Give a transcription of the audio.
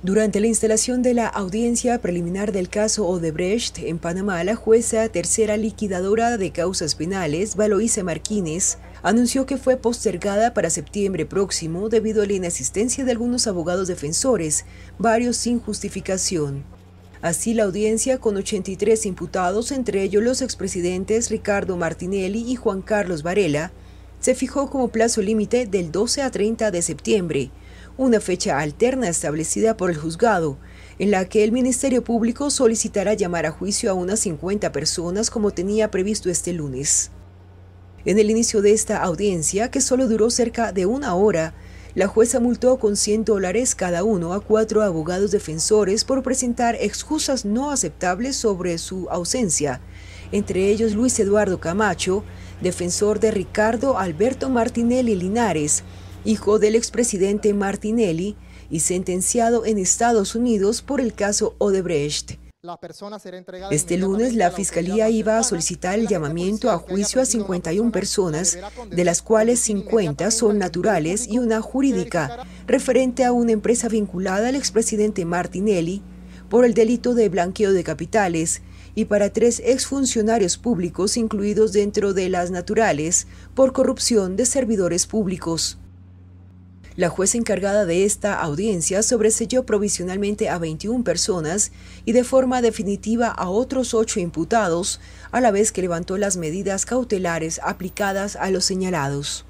Durante la instalación de la audiencia preliminar del caso Odebrecht en Panamá, la jueza tercera liquidadora de causas penales, Valoisa Martínez, anunció que fue postergada para septiembre próximo debido a la inasistencia de algunos abogados defensores, varios sin justificación. Así, la audiencia, con 83 imputados, entre ellos los expresidentes Ricardo Martinelli y Juan Carlos Varela, se fijó como plazo límite del 12 a 30 de septiembre una fecha alterna establecida por el juzgado, en la que el Ministerio Público solicitará llamar a juicio a unas 50 personas como tenía previsto este lunes. En el inicio de esta audiencia, que solo duró cerca de una hora, la jueza multó con 100 dólares cada uno a cuatro abogados defensores por presentar excusas no aceptables sobre su ausencia, entre ellos Luis Eduardo Camacho, defensor de Ricardo Alberto Martinelli Linares, hijo del expresidente Martinelli y sentenciado en Estados Unidos por el caso Odebrecht. Este lunes la Fiscalía iba a solicitar el llamamiento a juicio a 51 personas, de las cuales 50 son naturales y una jurídica, referente a una empresa vinculada al expresidente Martinelli por el delito de blanqueo de capitales y para tres exfuncionarios públicos incluidos dentro de las naturales por corrupción de servidores públicos. La jueza encargada de esta audiencia sobreselló provisionalmente a 21 personas y de forma definitiva a otros ocho imputados, a la vez que levantó las medidas cautelares aplicadas a los señalados.